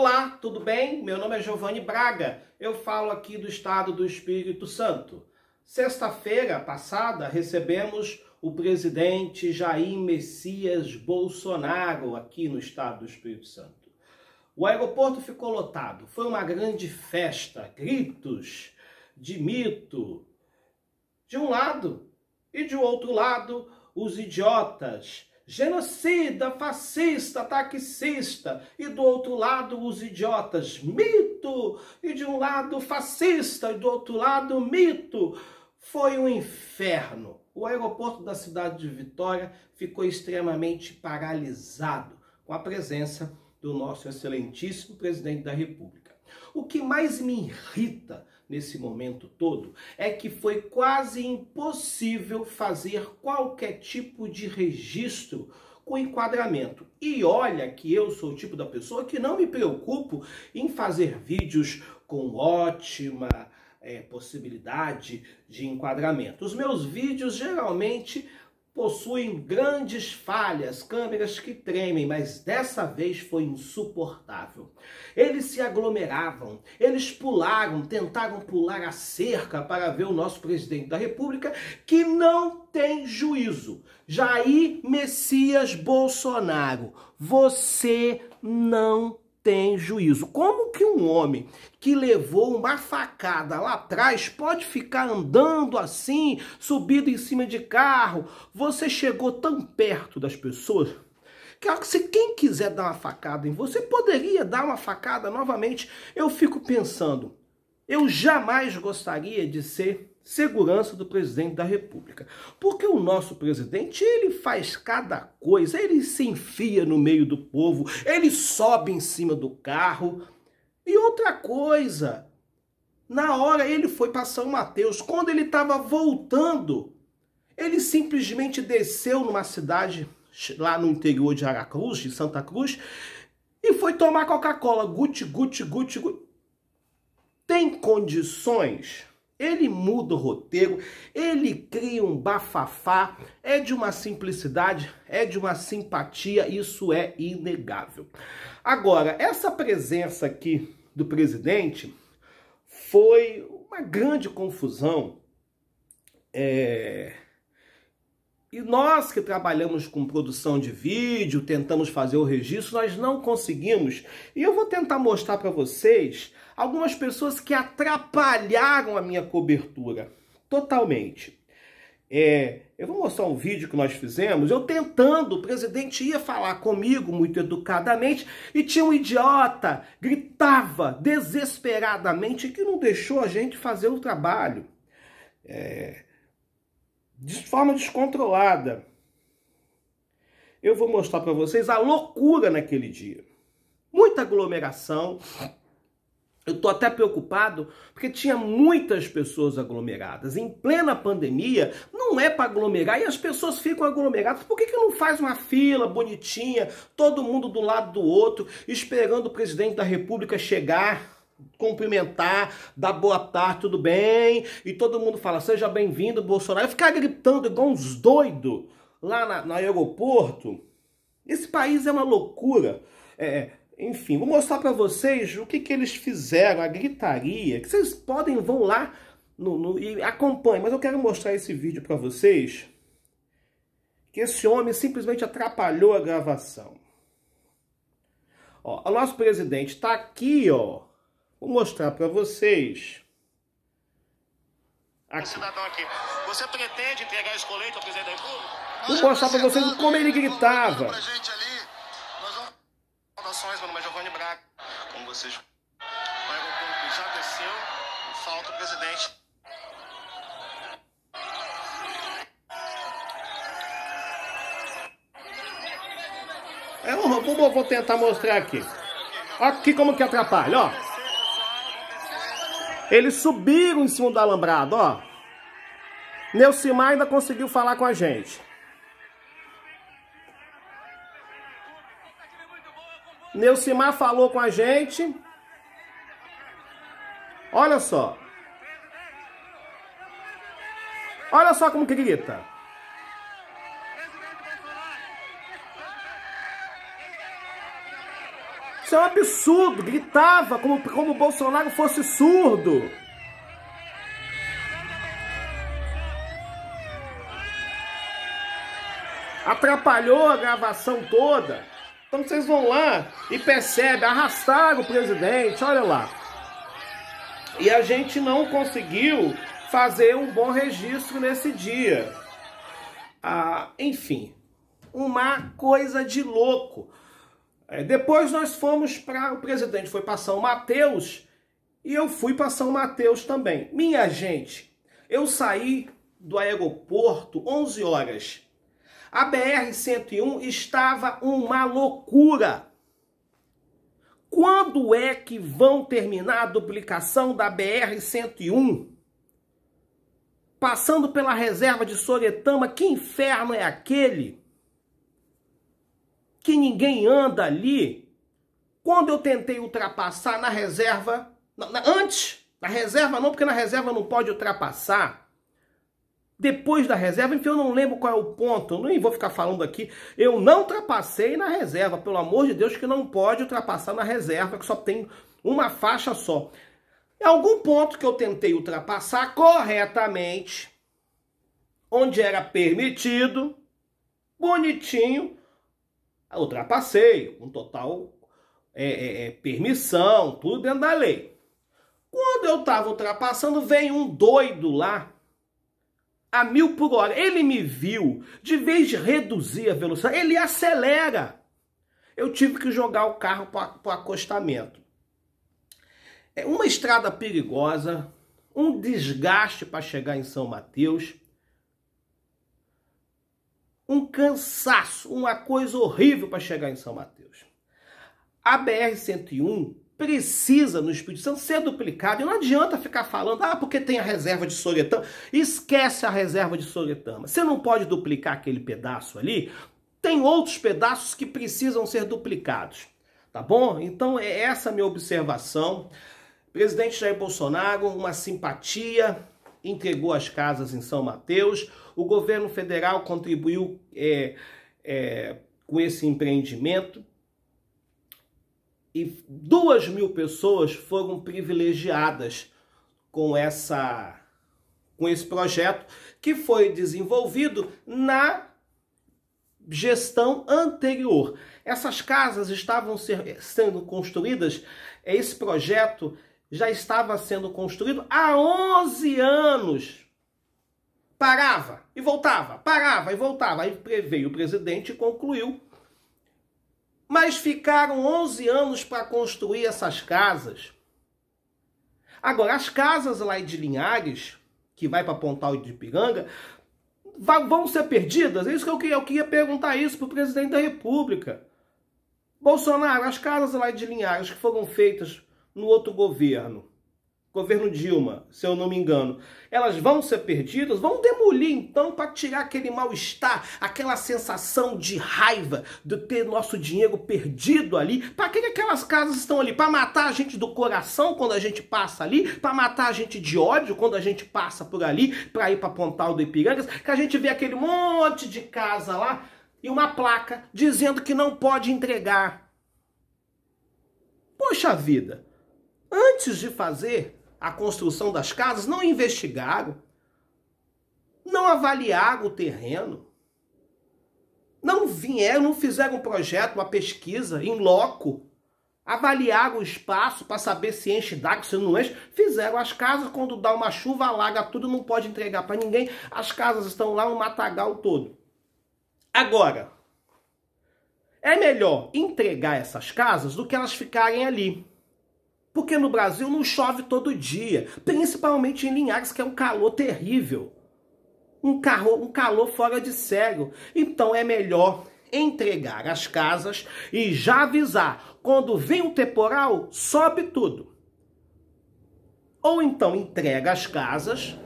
Olá, tudo bem? Meu nome é Giovanni Braga, eu falo aqui do estado do Espírito Santo. Sexta-feira passada recebemos o presidente Jair Messias Bolsonaro aqui no estado do Espírito Santo. O aeroporto ficou lotado, foi uma grande festa, gritos de mito de um lado e de outro lado os idiotas genocida, fascista, taxista, e do outro lado os idiotas, mito, e de um lado fascista, e do outro lado mito. Foi um inferno. O aeroporto da cidade de Vitória ficou extremamente paralisado com a presença do nosso excelentíssimo presidente da República. O que mais me irrita nesse momento todo é que foi quase impossível fazer qualquer tipo de registro com enquadramento. E olha que eu sou o tipo da pessoa que não me preocupo em fazer vídeos com ótima é, possibilidade de enquadramento. Os meus vídeos geralmente possuem grandes falhas, câmeras que tremem, mas dessa vez foi insuportável. Eles se aglomeravam, eles pularam, tentaram pular a cerca para ver o nosso presidente da República, que não tem juízo. Jair Messias Bolsonaro, você não tem juízo. Como que um homem que levou uma facada lá atrás pode ficar andando assim, subido em cima de carro? Você chegou tão perto das pessoas que se quem quiser dar uma facada em você, poderia dar uma facada novamente. Eu fico pensando, eu jamais gostaria de ser segurança do presidente da República. Porque o nosso presidente, ele faz cada coisa, ele se enfia no meio do povo, ele sobe em cima do carro. E outra coisa, na hora ele foi para São Mateus, quando ele estava voltando, ele simplesmente desceu numa cidade lá no interior de Aracruz, de Santa Cruz, e foi tomar Coca-Cola, guti, guti, guti, guti. Tem condições ele muda o roteiro, ele cria um bafafá, é de uma simplicidade, é de uma simpatia, isso é inegável. Agora, essa presença aqui do presidente foi uma grande confusão. É e nós que trabalhamos com produção de vídeo, tentamos fazer o registro, nós não conseguimos. E eu vou tentar mostrar para vocês algumas pessoas que atrapalharam a minha cobertura totalmente. É, eu vou mostrar um vídeo que nós fizemos. Eu tentando, o presidente ia falar comigo muito educadamente e tinha um idiota, gritava desesperadamente que não deixou a gente fazer o trabalho. É, de forma descontrolada. Eu vou mostrar para vocês a loucura naquele dia. Muita aglomeração. Eu estou até preocupado porque tinha muitas pessoas aglomeradas. Em plena pandemia, não é para aglomerar e as pessoas ficam aglomeradas. Por que, que não faz uma fila bonitinha, todo mundo do lado do outro, esperando o presidente da República chegar? cumprimentar, dar boa tarde, tudo bem, e todo mundo fala, seja bem-vindo, Bolsonaro, e ficar gritando igual uns doidos lá na, no aeroporto. Esse país é uma loucura. É, enfim, vou mostrar para vocês o que, que eles fizeram, a gritaria, que vocês podem, vão lá no, no, e acompanhem, mas eu quero mostrar esse vídeo para vocês, que esse homem simplesmente atrapalhou a gravação. Ó, o nosso presidente está aqui, ó, Vou mostrar para vocês. Aqui. Você pretende entregar esse colete ao presidente da República? Vou mostrar para vocês como ele tá gritava. É é eu vou, vou tentar mostrar aqui. Aqui como que atrapalha, ó. Eles subiram em cima do alambrado, ó. Neucimar ainda conseguiu falar com a gente. Neucimar falou com a gente. Olha só. Olha só como que grita. Isso é um absurdo. Gritava como, como Bolsonaro fosse surdo. Atrapalhou a gravação toda. Então vocês vão lá e percebem, arrastaram o presidente, olha lá. E a gente não conseguiu fazer um bom registro nesse dia. Ah, enfim, uma coisa de louco. É, depois nós fomos para. O presidente foi para São Mateus e eu fui para São Mateus também. Minha gente, eu saí do aeroporto 11 horas. A BR-101 estava uma loucura. Quando é que vão terminar a duplicação da BR-101? Passando pela reserva de Soretama, que inferno é aquele? que ninguém anda ali. Quando eu tentei ultrapassar na reserva, na, na, antes, na reserva não, porque na reserva não pode ultrapassar. Depois da reserva, enfim, eu não lembro qual é o ponto, eu nem vou ficar falando aqui. Eu não ultrapassei na reserva, pelo amor de Deus, que não pode ultrapassar na reserva, que só tem uma faixa só. Em algum ponto que eu tentei ultrapassar corretamente, onde era permitido, bonitinho, ultrapassei, com total é, é, é, permissão, tudo dentro da lei. Quando eu estava ultrapassando, vem um doido lá, a mil por hora. Ele me viu, de vez de reduzir a velocidade, ele acelera. Eu tive que jogar o carro para o acostamento. É uma estrada perigosa, um desgaste para chegar em São Mateus um cansaço, uma coisa horrível para chegar em São Mateus. A BR-101 precisa no Espírito Santo ser duplicada. E não adianta ficar falando, ah, porque tem a reserva de Soretama. Esquece a reserva de Soretama. Você não pode duplicar aquele pedaço ali. Tem outros pedaços que precisam ser duplicados. Tá bom? Então é essa minha observação. Presidente Jair Bolsonaro, uma simpatia, entregou as casas em São Mateus. O governo federal contribuiu é, é, com esse empreendimento e duas mil pessoas foram privilegiadas com essa com esse projeto que foi desenvolvido na gestão anterior. Essas casas estavam ser, sendo construídas, esse projeto já estava sendo construído há 11 anos parava e voltava, parava e voltava. Aí veio o presidente e concluiu. Mas ficaram 11 anos para construir essas casas. Agora, as casas lá de Linhares, que vai para Pontal de Ipiranga, vão ser perdidas? É isso que eu queria, eu queria perguntar isso para o presidente da República. Bolsonaro, as casas lá de Linhares que foram feitas no outro governo, governo Dilma, se eu não me engano, elas vão ser perdidas, vão demolir então para tirar aquele mal-estar, aquela sensação de raiva de ter nosso dinheiro perdido ali. Para que, aquelas casas estão ali? Para matar a gente do coração quando a gente passa ali, para matar a gente de ódio quando a gente passa por ali, para ir para Pontal do Ipirangas, que a gente vê aquele monte de casa lá e uma placa dizendo que não pode entregar. Poxa vida! Antes de fazer a construção das casas, não investigaram, não avaliaram o terreno, não vieram, é, não fizeram um projeto, uma pesquisa em loco, avaliaram o espaço para saber se enche d'água, se não enche, fizeram as casas, quando dá uma chuva, alaga tudo, não pode entregar para ninguém, as casas estão lá, um matagal todo. Agora, é melhor entregar essas casas do que elas ficarem ali. Porque no Brasil não chove todo dia, principalmente em Linhares, que é um calor terrível. Um, carro, um calor fora de sério. Então é melhor entregar as casas e já avisar. Quando vem um temporal, sobe tudo. Ou então entrega as casas,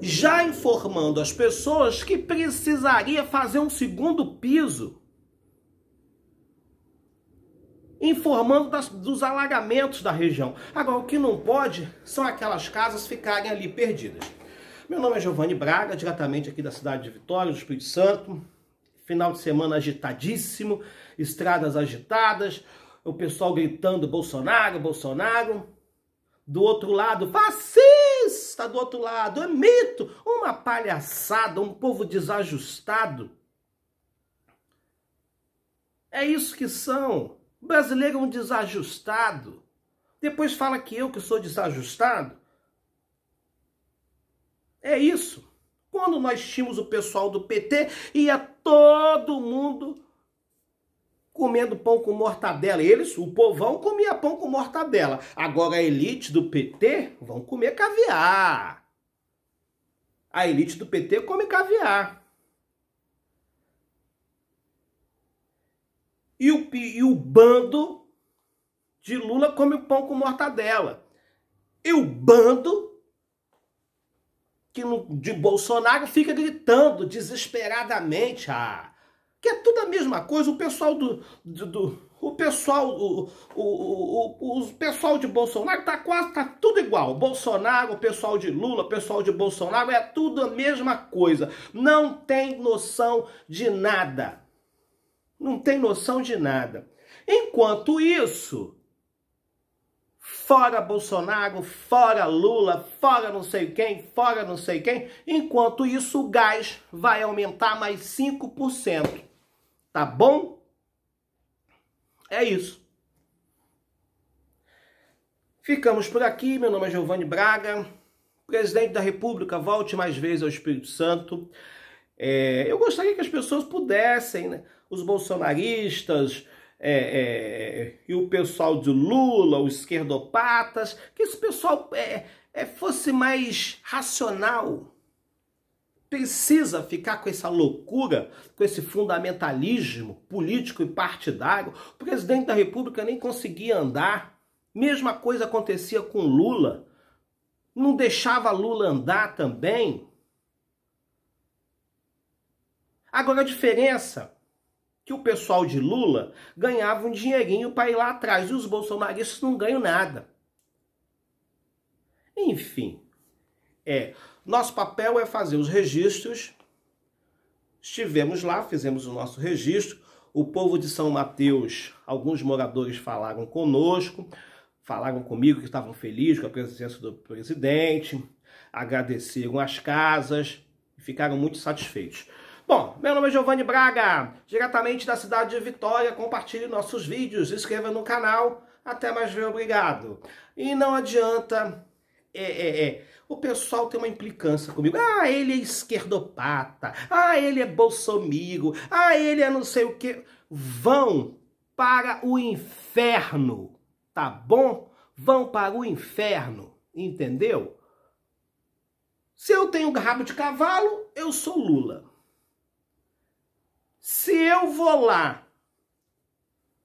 já informando as pessoas que precisaria fazer um segundo piso informando das, dos alagamentos da região. Agora, o que não pode são aquelas casas ficarem ali perdidas. Meu nome é Giovanni Braga, diretamente aqui da cidade de Vitória, do Espírito Santo. Final de semana agitadíssimo, estradas agitadas, o pessoal gritando Bolsonaro, Bolsonaro. Do outro lado, fascista do outro lado, é mito, uma palhaçada, um povo desajustado. É isso que são o brasileiro é um desajustado. Depois fala que eu que sou desajustado. É isso. Quando nós tínhamos o pessoal do PT, ia todo mundo comendo pão com mortadela. Eles, o povão, comia pão com mortadela. Agora a elite do PT vão comer caviar. A elite do PT come caviar. E o, e o bando de Lula come o pão com mortadela. E o bando que no, de Bolsonaro fica gritando desesperadamente. Ah, que é tudo a mesma coisa. O pessoal do. do, do o pessoal, o, o, o, o, pessoal de Bolsonaro tá quase tá tudo igual. Bolsonaro, o pessoal de Lula, o pessoal de Bolsonaro é tudo a mesma coisa. Não tem noção de nada não tem noção de nada. Enquanto isso, fora Bolsonaro, fora Lula, fora não sei quem, fora não sei quem, enquanto isso o gás vai aumentar mais 5%. Tá bom? É isso. Ficamos por aqui. Meu nome é Giovanni Braga. Presidente da República, volte mais vezes ao Espírito Santo. É, eu gostaria que as pessoas pudessem, né? os bolsonaristas é, é e o pessoal de Lula, os esquerdopatas, que esse pessoal é, é, fosse mais racional. Precisa ficar com essa loucura, com esse fundamentalismo político e partidário. O presidente da República nem conseguia andar. Mesma coisa acontecia com Lula. Não deixava Lula andar também. Agora a diferença que o pessoal de Lula ganhava um dinheirinho para ir lá atrás e os bolsonaristas não ganham nada. Enfim, é, nosso papel é fazer os registros. Estivemos lá, fizemos o nosso registro. O povo de São Mateus, alguns moradores falaram conosco, falaram comigo que estavam felizes com a presença do presidente, agradeceram as casas e ficaram muito satisfeitos. Bom, meu nome é Giovanni Braga, diretamente da cidade de Vitória. Compartilhe nossos vídeos, se inscreva no canal. Até mais ver, obrigado. E não adianta é, é, é. O pessoal tem uma implicância comigo. Ah, ele é esquerdopata. Ah, ele é bolsomigo. Ah, ele é não sei o que. Vão para o inferno, tá bom? Vão para o inferno, entendeu? Se eu tenho rabo de cavalo, eu sou Lula. Se eu vou lá,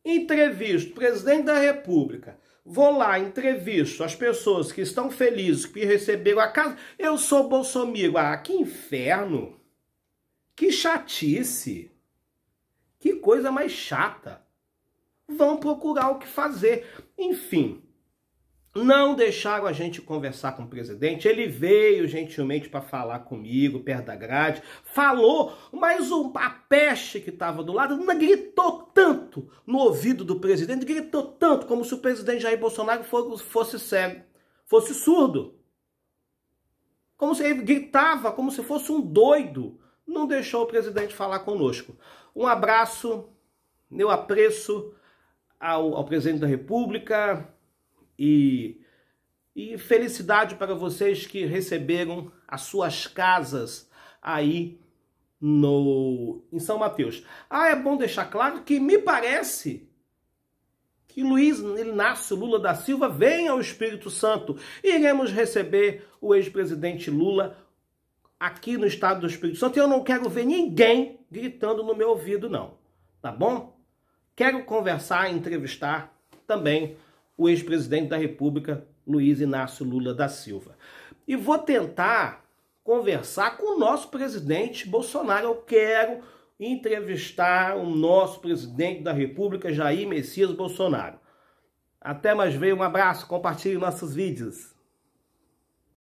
entrevisto o presidente da República, vou lá, entrevisto as pessoas que estão felizes, que receberam a casa, eu sou bolsomiro. Ah, que inferno! Que chatice! Que coisa mais chata! Vão procurar o que fazer. Enfim, não deixaram a gente conversar com o presidente. Ele veio gentilmente para falar comigo, perto da grade. Falou, mas o, a peste que estava do lado gritou tanto no ouvido do presidente, gritou tanto como se o presidente Jair Bolsonaro fosse cego, fosse surdo. Como se ele gritava, como se fosse um doido. Não deixou o presidente falar conosco. Um abraço, meu apreço ao, ao presidente da República e, e felicidade para vocês que receberam as suas casas aí no em São Mateus. Ah, é bom deixar claro que me parece que Luiz Inácio Lula da Silva vem ao Espírito Santo. Iremos receber o ex-presidente Lula aqui no estado do Espírito Santo. Eu não quero ver ninguém gritando no meu ouvido, não. Tá bom? Quero conversar, entrevistar também o ex-presidente da República, Luiz Inácio Lula da Silva. E vou tentar conversar com o nosso presidente Bolsonaro. Eu quero entrevistar o nosso presidente da República, Jair Messias Bolsonaro. Até mais, veio um abraço, compartilhe nossos vídeos.